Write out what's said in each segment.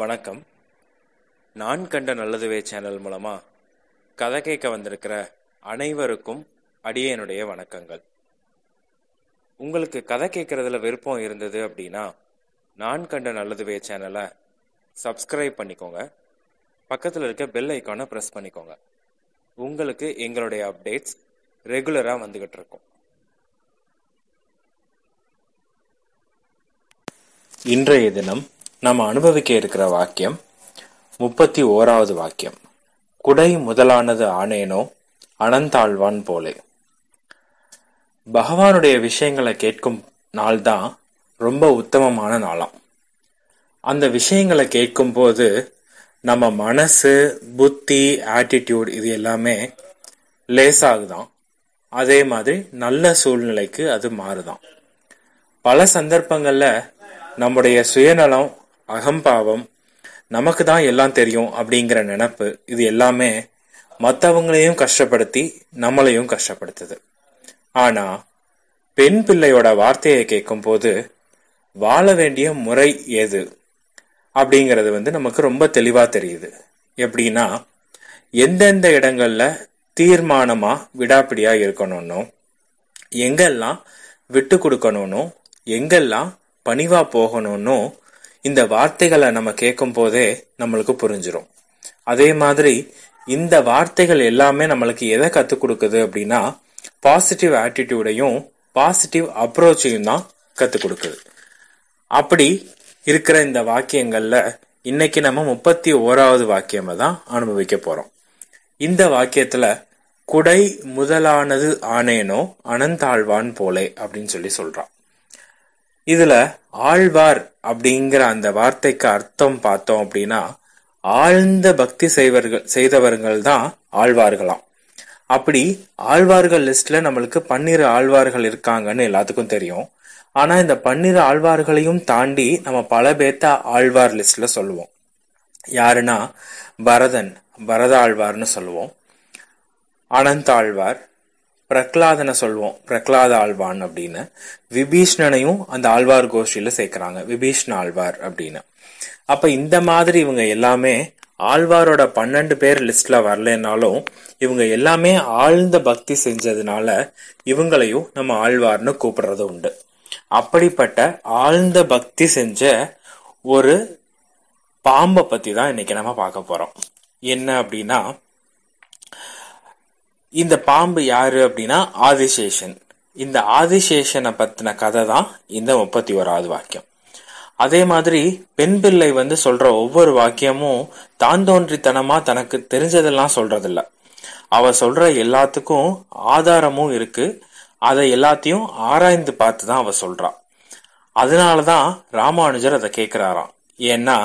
வணக்கம் நான் கண்ட நல்லதுவே சேனல் மூலமா கதை கேட்க வந்திருக்கிற அனைவருக்கும் அடியனுடைய வணக்கங்கள் உங்களுக்கு கதை கேட்கறதுல விருப்பம் இருந்தது அப்படின்னா நான் கண்ட நல்லதுவே சேனலை சப்ஸ்கிரைப் பண்ணிக்கோங்க பக்கத்தில் இருக்க பெல் ஐக்கானை ப்ரெஸ் பண்ணிக்கோங்க உங்களுக்கு எங்களுடைய அப்டேட்ஸ் ரெகுலராக வந்துக்கிட்டு இருக்கும் இன்றைய தினம் நாம் அனுபவிக்க இருக்கிற வாக்கியம் முப்பத்தி ஓராவது வாக்கியம் குடை முதலானது ஆனேனோ அனந்தாழ்வான் போலே பகவானுடைய விஷயங்களை கேட்கும் நாள் தான் ரொம்ப உத்தமமான நாளாம் அந்த விஷயங்களை கேட்கும் போது நம்ம மனசு புத்தி ஆட்டிடியூட் இது எல்லாமே லேசாகுதான் அதே மாதிரி நல்ல சூழ்நிலைக்கு அது மாறுதான் பல சந்தர்ப்பங்களில் நம்முடைய சுயநலம் அகம்பாவம் நமக்கு தான் எல்லாம் தெரியும் அப்படிங்கிற நினப்பு இது எல்லாமே மற்றவங்களையும் கஷ்டப்படுத்தி நம்மளையும் கஷ்டப்படுத்துது ஆனா பெண் பிள்ளையோட வார்த்தையை கேட்கும் போது வாழ வேண்டிய முறை எது அப்படிங்கிறது வந்து நமக்கு ரொம்ப தெளிவா தெரியுது எப்படின்னா எந்தெந்த இடங்கள்ல தீர்மானமா விடாப்பிடியா இருக்கணும்னும் எங்கெல்லாம் விட்டு கொடுக்கணும்னும் எங்கெல்லாம் பணிவா போகணும்னும் இந்த வார்த்தைகளை நம்ம கேட்கும் போதே நம்மளுக்கு புரிஞ்சிடும் அதே மாதிரி இந்த வார்த்தைகள் எல்லாமே நம்மளுக்கு எதை கற்றுக் கொடுக்குது அப்படின்னா பாசிட்டிவ் ஆட்டிடியூடையும் பாசிட்டிவ் அப்ரோச்சையும் தான் கற்றுக் கொடுக்குது அப்படி இருக்கிற இந்த வாக்கியங்களில் இன்னைக்கு நம்ம முப்பத்தி ஓராவது வாக்கியமாக தான் அனுபவிக்க போகிறோம் இந்த வாக்கியத்தில் குடை முதலானது ஆனேனோ அனந்தாழ்வான் போலே அப்படின்னு சொல்லி சொல்கிறான் இதுல ஆழ்வார் அப்படிங்கிற அந்த வார்த்தைக்கு அர்த்தம் பார்த்தோம் அப்படின்னா ஆழ்ந்த பக்தி செய்வர்கள் செய்தவர்கள் தான் ஆழ்வார்களாம் அப்படி ஆழ்வார்கள் லிஸ்ட்ல நம்மளுக்கு பன்னிரு ஆழ்வார்கள் இருக்காங்கன்னு எல்லாத்துக்கும் தெரியும் ஆனா இந்த பன்னிரு ஆழ்வார்களையும் தாண்டி நம்ம பல பேத்த ஆழ்வார் லிஸ்ட்ல சொல்லுவோம் யாருன்னா பரதன் பரத ஆழ்வார்னு சொல்லுவோம் ஆழ்வார் பிரகலாதனை சொல்வோம் பிரகலாத ஆழ்வான் அப்படின்னு விபீஷ்ணனையும் அந்த ஆழ்வார் கோஷ்டியில சேர்க்கிறாங்க விபீஷ்ண ஆழ்வார் அப்படின்னு அப்ப இந்த மாதிரி இவங்க எல்லாமே ஆழ்வாரோட பன்னெண்டு பேர் லிஸ்ட்ல வரலனாலும் இவங்க எல்லாமே ஆழ்ந்த பக்தி செஞ்சதுனால இவங்களையும் நம்ம ஆழ்வார்னு கூப்பிடுறது உண்டு அப்படிப்பட்ட ஆழ்ந்த பக்தி செஞ்ச ஒரு பாம்பை பத்தி தான் இன்னைக்கு நம்ம பார்க்க போறோம் என்ன அப்படின்னா இந்த பாம்பு யாரு அப்படின்னா ஆதிசேஷன் இந்த ஆதிசேஷனை பத்தின கதை தான் இந்த முப்பத்தி ஓராவது வாக்கியம் அதே மாதிரி பெண் பிள்ளை வந்து சொல்ற ஒவ்வொரு வாக்கியமும் தான் தோன்றித்தனமா தனக்கு தெரிஞ்சதெல்லாம் சொல்றதில்ல அவ சொல்ற எல்லாத்துக்கும் ஆதாரமும் இருக்கு அதை எல்லாத்தையும் ஆராய்ந்து பார்த்து தான் அவ சொல்றா அதனாலதான் ராமானுஜர் அதை கேட்கிறாராம் ஏன்னா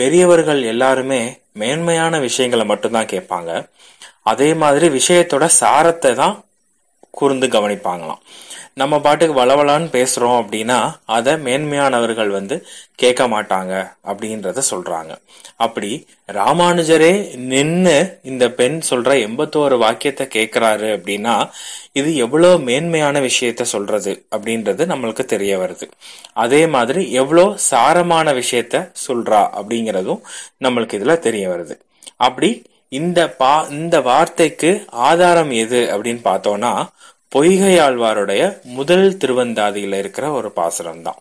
பெரியவர்கள் எல்லாருமே மேன்மையான விஷயங்களை மட்டும்தான் கேட்பாங்க அதே மாதிரி விஷயத்தோட சாரத்தை தான் கூர்ந்து கவனிப்பாங்களாம் நம்ம பாட்டுக்கு வளவலான்னு பேசுகிறோம் அப்படின்னா அதை மேன்மையானவர்கள் வந்து கேட்க மாட்டாங்க அப்படின்றத சொல்கிறாங்க அப்படி ராமானுஜரே நின்று இந்த பெண் சொல்கிற எண்பத்தோரு வாக்கியத்தை கேட்குறாரு அப்படின்னா இது எவ்வளோ மேன்மையான விஷயத்த சொல்கிறது அப்படின்றது நம்மளுக்கு தெரிய வருது அதே மாதிரி எவ்வளோ சாரமான விஷயத்த சொல்கிறா அப்படிங்கிறதும் நம்மளுக்கு இதில் தெரிய வருது அப்படி இந்த பா இந்த வார்த்தைக்கு ஆதாரம் எது அப்படின்னு பார்த்தோம்னா பொய்கையாழ்வாருடைய முதல் திருவந்தாதியில இருக்கிற ஒரு பாசுரம் தான்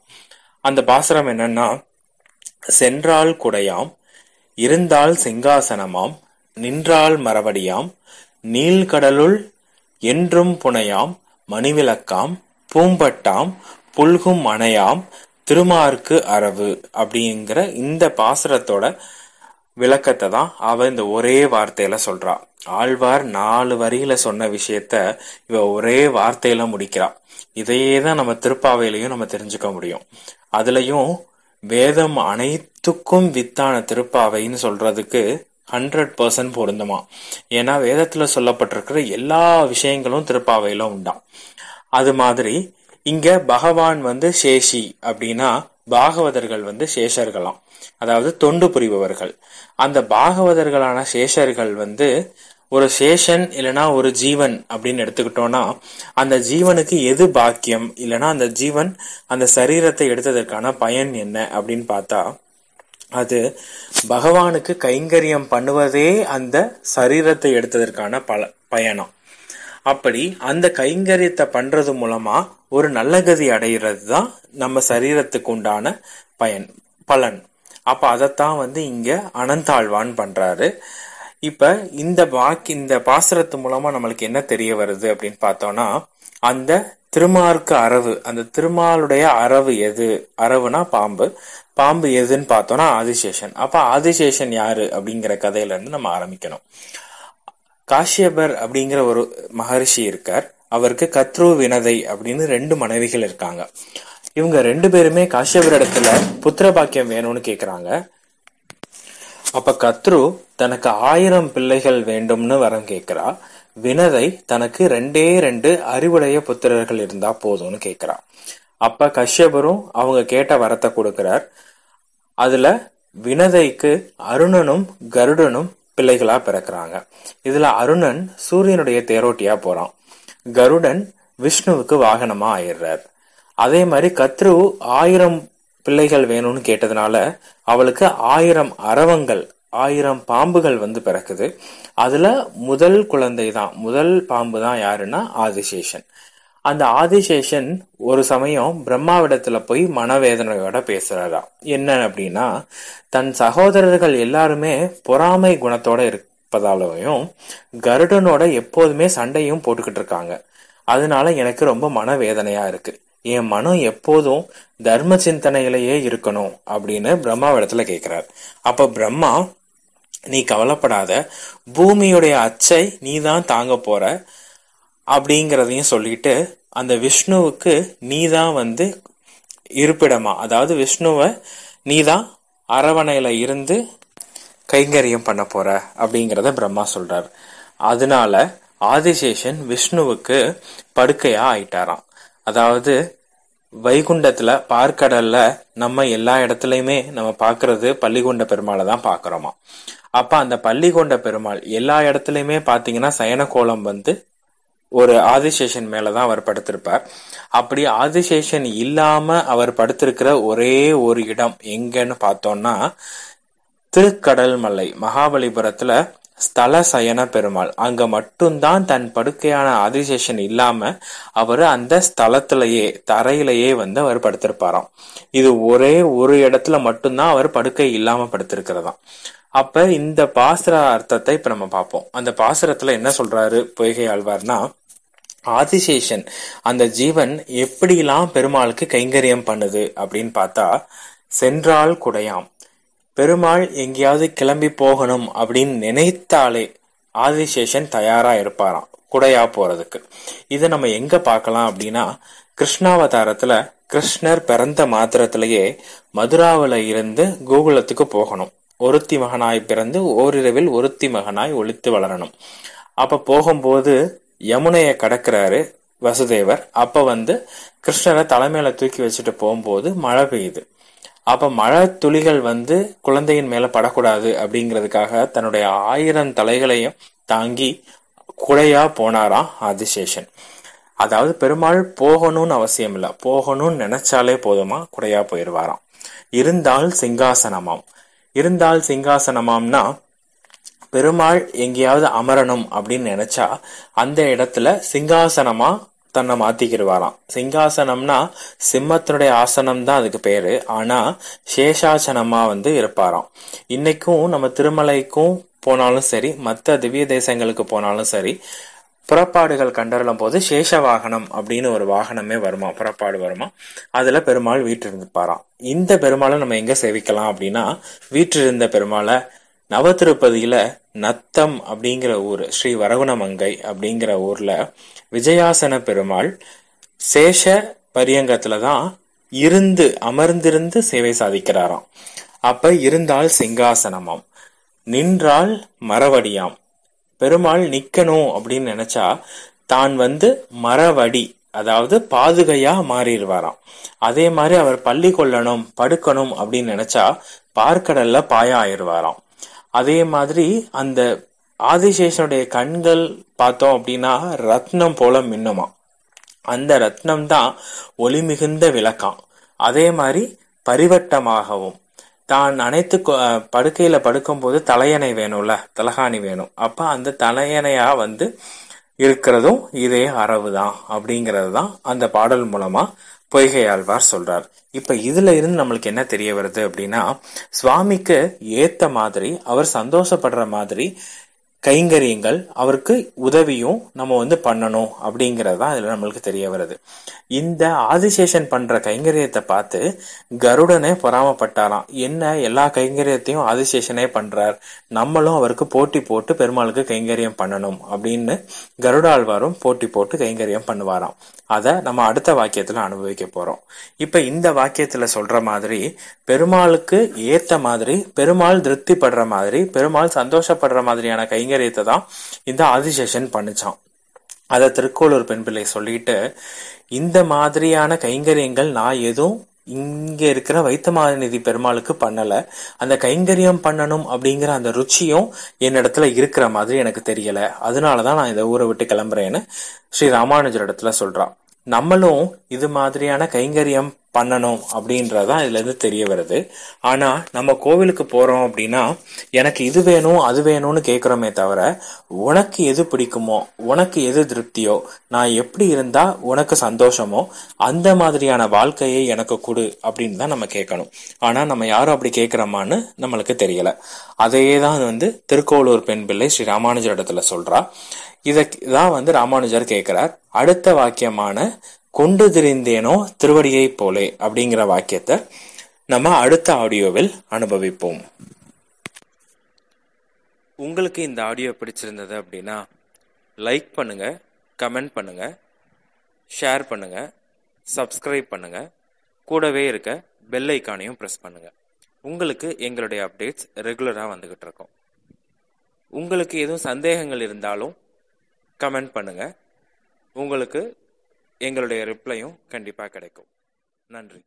அந்த பாசுரம் என்னன்னா சென்றால் குடையாம் இருந்தால் சிங்காசனமாம் நின்றால் மரவடியாம் நீள்கடலுள் என்றும் புனையாம் மணிவிளக்காம் பூம்பட்டாம் புல்கும் அணையாம் திருமார்க்கு அரவு அப்படிங்கிற இந்த பாசுரத்தோட விளக்கத்தை தான் அவ இந்த ஒரே வார்த்தையில சொல்றா ஆழ்வார் நாலு வரியில சொன்ன விஷயத்த இவ ஒரே வார்த்தையில முடிக்கிறா இதையே தான் நம்ம திருப்பாவையிலையும் நம்ம தெரிஞ்சுக்க முடியும் அதுலயும் வேதம் அனைத்துக்கும் வித்தான திருப்பாவைன்னு சொல்றதுக்கு ஹண்ட்ரட் பர்சன்ட் பொருந்துமா ஏன்னா வேதத்துல சொல்லப்பட்டிருக்கிற எல்லா விஷயங்களும் திருப்பாவையில உண்டாம் அது மாதிரி இங்க பகவான் வந்து சேஷி அப்படின்னா பாகவதர்கள் வந்து சேஷர்களாம் அதாவது தொண்டு புரிபவர்கள் அந்த பாகவதர்களான சேஷர்கள் வந்து ஒரு சேஷன் இல்லைனா ஒரு ஜீவன் அப்படின்னு எடுத்துக்கிட்டோம்னா அந்த ஜீவனுக்கு எது பாக்கியம் இல்லைனா அந்த ஜீவன் அந்த சரீரத்தை எடுத்ததற்கான பயன் என்ன அப்படின்னு பார்த்தா அது பகவானுக்கு கைங்கரியம் பண்ணுவதே அந்த சரீரத்தை எடுத்ததற்கான பல பயணம் அப்படி அந்த கைங்கரியத்தை பண்றது மூலமா ஒரு நல்ல கதி அடைகிறது தான் நம்ம சரீரத்துக்கு உண்டான பயன் பலன் அப்போ அதைத்தான் வந்து இங்கே அனந்தாழ்வான் பண்ணுறாரு இப்போ இந்த வாக்கு இந்த பாசுரத்து மூலமாக நம்மளுக்கு என்ன தெரிய வருது அப்படின்னு பார்த்தோம்னா அந்த திருமாலுக்கு அரவு அந்த திருமாலுடைய அரவு எது அரவுனா பாம்பு பாம்பு எதுன்னு பார்த்தோம்னா ஆதிசேஷன் அப்போ ஆதிசேஷன் யாரு அப்படிங்கிற கதையிலேருந்து நம்ம ஆரம்பிக்கணும் காஷ்யபர் அப்படிங்கிற ஒரு மகரிஷி இருக்கார் அவருக்கு கத்ரு வினதை அப்படின்னு ரெண்டு மனைவிகள் இருக்காங்க இவங்க ரெண்டு பேருமே காஷ்யபரிடத்துல புத்திர பாக்கியம் வேணும்னு கேக்குறாங்க அப்ப கத்ரு தனக்கு ஆயிரம் பிள்ளைகள் வேண்டும்னு வரம் கேக்குறா வினதை தனக்கு ரெண்டே ரெண்டு அறிவுடைய புத்திரர்கள் இருந்தா போதும்னு கேக்குறா அப்ப கஷ்யபரும் அவங்க கேட்ட வரத்தை கொடுக்கிறார் அதுல வினதைக்கு அருணனும் கருடனும் பிள்ளைகளா பிறக்கிறாங்க இதுல அருணன் சூரியனுடைய தேரோட்டியா போறான் கருடன் விஷ்ணுவுக்கு வாகனமா ஆயிடுறார் அதே மாதிரி கத்ரு ஆயிரம் பிள்ளைகள் வேணும்னு கேட்டதுனால அவளுக்கு ஆயிரம் அரவங்கள் ஆயிரம் பாம்புகள் வந்து பிறக்குது அதுல முதல் குழந்தை தான் முதல் பாம்பு தான் யாருன்னா ஆதிசேஷன் அந்த ஆதிசேஷன் ஒரு சமயம் பிரம்மாவிடத்துல போய் மனவேதனையோட பேசுறாராம் என்ன அப்படின்னா தன் சகோதரர்கள் எல்லாருமே பொறாமை குணத்தோட இருக்கு இருப்பதாலையும் கருடனோட எப்போதுமே சண்டையும் போட்டுக்கிட்டு இருக்காங்க அதனால எனக்கு ரொம்ப மனவேதனையா இருக்கு என் மனம் எப்போதும் தர்ம சிந்தனையிலேயே இருக்கணும் அப்படின்னு பிரம்மாவிடத்துல கேட்கிறார் அப்ப பிரம்மா நீ கவலைப்படாத பூமியுடைய அச்சை நீ தான் தாங்க போற அப்படிங்கிறதையும் சொல்லிட்டு அந்த விஷ்ணுவுக்கு நீ தான் வந்து இருப்பிடமா அதாவது விஷ்ணுவை நீ தான் அரவணையில இருந்து கைங்கரியம் பண்ண போற அப்படிங்கிறத பிரம்மா சொல்றார் அதனால ஆதிசேஷன் விஷ்ணுவுக்கு படுக்கையா ஆயிட்டாராம் அதாவது வைகுண்டத்துல பார்க்கடல்ல நம்ம எல்லா இடத்துலயுமே நம்ம பாக்குறது பள்ளிகொண்ட பெருமாளை தான் பாக்குறோமா அப்ப அந்த பள்ளிகொண்ட பெருமாள் எல்லா இடத்துலயுமே பாத்தீங்கன்னா கோலம் வந்து ஒரு ஆதிசேஷன் மேலதான் அவர் படுத்திருப்பார் அப்படி ஆதிசேஷன் இல்லாம அவர் படுத்திருக்கிற ஒரே ஒரு இடம் எங்கன்னு பார்த்தோம்னா திருக்கடல் மலை மகாபலிபுரத்துல ஸ்தல சயன பெருமாள் அங்க மட்டும்தான் தன் படுக்கையான ஆதிசேஷன் இல்லாம அவர் அந்த ஸ்தலத்திலேயே தரையிலேயே வந்து அவர் படுத்திருப்பாராம் இது ஒரே ஒரு இடத்துல மட்டும்தான் அவர் படுக்கை இல்லாம படுத்திருக்கிறதாம் அப்ப இந்த பாசுர அர்த்தத்தை இப்ப நம்ம பார்ப்போம் அந்த பாசுரத்துல என்ன சொல்றாரு பொய்கை ஆழ்வார்னா ஆதிசேஷன் அந்த ஜீவன் எப்படிலாம் பெருமாளுக்கு கைங்கரியம் பண்ணுது அப்படின்னு பார்த்தா சென்றால் குடையாம் பெருமாள் எங்கேயாவது கிளம்பி போகணும் அப்படின்னு நினைத்தாலே ஆதிசேஷன் தயாரா இருப்பாராம் குடையா போறதுக்கு இதை நம்ம எங்க பார்க்கலாம் அப்படின்னா கிருஷ்ணாவதாரத்துல கிருஷ்ணர் பிறந்த மாத்திரத்திலேயே மதுராவில இருந்து கோகுலத்துக்கு போகணும் ஒருத்தி மகனாய் பிறந்து ஓரிரவில் ஒருத்தி மகனாய் ஒழித்து வளரணும் அப்ப போகும்போது யமுனையை கடக்கிறாரு வசுதேவர் அப்ப வந்து கிருஷ்ணரை தலைமையில தூக்கி வச்சுட்டு போகும்போது மழை பெய்யுது அப்ப மழை துளிகள் வந்து குழந்தையின் மேல படக்கூடாது அப்படிங்கிறதுக்காக தன்னுடைய ஆயிரம் தலைகளையும் தாங்கி குடையா போனாராம் ஆதிசேஷன் அதாவது பெருமாள் போகணும்னு அவசியம் இல்லை போகணும்னு நினைச்சாலே போதுமா குடையா போயிடுவாராம் இருந்தால் சிங்காசனமாம் இருந்தால் சிங்காசனமாம்னா பெருமாள் எங்கேயாவது அமரணும் அப்படின்னு நினைச்சா அந்த இடத்துல சிங்காசனமா தன்னை மாத்திக்கிடுவாராம் சிங்காசனம்னா சிம்மத்தினுடைய ஆசனம் தான் அதுக்கு பேரு ஆனா சேஷாசனமா வந்து இருப்பாராம் இன்னைக்கும் நம்ம திருமலைக்கும் போனாலும் சரி மற்ற திவ்ய தேசங்களுக்கு போனாலும் சரி புறப்பாடுகள் கண்டறலும் போது சேஷ வாகனம் அப்படின்னு ஒரு வாகனமே வருமா புறப்பாடு வருமா அதுல பெருமாள் வீட்டிருந்துப்பாராம் இந்த பெருமாளை நம்ம எங்க சேவிக்கலாம் அப்படின்னா இருந்த பெருமாளை திருப்பதியில நத்தம் அப்படிங்கிற ஊர் ஸ்ரீ வரகுணமங்கை அப்படிங்கிற ஊர்ல விஜயாசன பெருமாள் சேஷ பரியங்கத்துலதான் தான் இருந்து அமர்ந்திருந்து சேவை சாதிக்கிறாராம் அப்ப இருந்தால் சிங்காசனமாம் நின்றால் மரவடியாம் பெருமாள் நிக்கணும் அப்படின்னு நினைச்சா தான் வந்து மரவடி அதாவது பாதுகையா மாறிடுவாராம் அதே மாதிரி அவர் பள்ளி கொள்ளணும் படுக்கணும் அப்படின்னு நினைச்சா பார்க்கடல்ல பாய ஆயிடுவாராம் அதே மாதிரி அந்த ஆதிசேஷனுடைய கண்கள் பார்த்தோம் அப்படின்னா ரத்னம் போல மின்னுமா அந்த ரத்னம் தான் ஒளி மிகுந்த விளக்கம் அதே மாதிரி பரிவட்டமாகவும் தான் அனைத்து படுக்கையில படுக்கும்போது தலையணை வேணும்ல தலகாணி வேணும் அப்ப அந்த தலையணையா வந்து இருக்கிறதும் இதே அரவு தான் அப்படிங்கிறது தான் அந்த பாடல் மூலமா பொய்கையாழ்வார் சொல்றார் இப்ப இதுல இருந்து நம்மளுக்கு என்ன தெரிய வருது அப்படின்னா சுவாமிக்கு ஏத்த மாதிரி அவர் சந்தோஷப்படுற மாதிரி கைங்கரியங்கள் அவருக்கு உதவியும் நம்ம வந்து பண்ணணும் அப்படிங்கிறது தான் இதில் நம்மளுக்கு தெரிய வருது இந்த ஆதிசேஷன் பண்ணுற கைங்கரியத்தை பார்த்து கருடனே பொறாமப்பட்டாராம் என்ன எல்லா கைங்கரியத்தையும் ஆதிசேஷனே பண்ணுறார் நம்மளும் அவருக்கு போட்டி போட்டு பெருமாளுக்கு கைங்கரியம் பண்ணணும் அப்படின்னு கருடாழ்வாரும் போட்டி போட்டு கைங்கரியம் பண்ணுவாராம் அதை நம்ம அடுத்த வாக்கியத்தில் அனுபவிக்க போகிறோம் இப்போ இந்த வாக்கியத்தில் சொல்கிற மாதிரி பெருமாளுக்கு ஏற்ற மாதிரி பெருமாள் திருப்தி படுற மாதிரி பெருமாள் சந்தோஷப்படுற மாதிரியான கைங்க கைங்கரியத்தை தான் இந்த ஆதிசேஷன் பண்ணிச்சான் அதை திருக்கோளூர் பெண் பிள்ளை சொல்லிட்டு இந்த மாதிரியான கைங்கரியங்கள் நான் எதுவும் இங்க இருக்கிற வைத்தமாநிதி பெருமாளுக்கு பண்ணல அந்த கைங்கரியம் பண்ணணும் அப்படிங்கிற அந்த ருச்சியும் என்னிடத்துல இருக்கிற மாதிரி எனக்கு தெரியல அதனாலதான் நான் இதை ஊரை விட்டு கிளம்புறேன்னு ஸ்ரீ ராமானுஜர் இடத்துல சொல்றான் நம்மளும் இது மாதிரியான கைங்கரியம் பண்ணணும் அப்படின்றதான் இதுலேருந்து தெரிய வருது ஆனால் நம்ம கோவிலுக்கு போகிறோம் அப்படின்னா எனக்கு இது வேணும் அது வேணும்னு கேட்குறோமே தவிர உனக்கு எது பிடிக்குமோ உனக்கு எது திருப்தியோ நான் எப்படி இருந்தால் உனக்கு சந்தோஷமோ அந்த மாதிரியான வாழ்க்கையை எனக்கு கொடு அப்படின்னு தான் நம்ம கேட்கணும் ஆனால் நம்ம யாரும் அப்படி கேட்குறோமான்னு நம்மளுக்கு தெரியலை அதையே தான் வந்து திருக்கோளூர் பெண் பிள்ளை ஸ்ரீ ராமானுஜர் இடத்துல சொல்கிறா இதை தான் வந்து ராமானுஜர் கேட்குறார் அடுத்த வாக்கியமான கொண்டு திரிந்தேனோ திருவடியைப் போலே அப்படிங்கிற வாக்கியத்தை நம்ம அடுத்த ஆடியோவில் அனுபவிப்போம் உங்களுக்கு இந்த ஆடியோ பிடிச்சிருந்தது அப்படின்னா லைக் பண்ணுங்க கமெண்ட் பண்ணுங்க ஷேர் பண்ணுங்க சப்ஸ்கிரைப் பண்ணுங்க கூடவே இருக்க பெல் ஐக்கானையும் ப்ரெஸ் பண்ணுங்க உங்களுக்கு எங்களுடைய அப்டேட்ஸ் ரெகுலராக வந்துகிட்டு இருக்கோம் உங்களுக்கு எதுவும் சந்தேகங்கள் இருந்தாலும் கமெண்ட் பண்ணுங்க உங்களுக்கு எங்களுடைய ரிப்ளையும் கண்டிப்பாக கிடைக்கும் நன்றி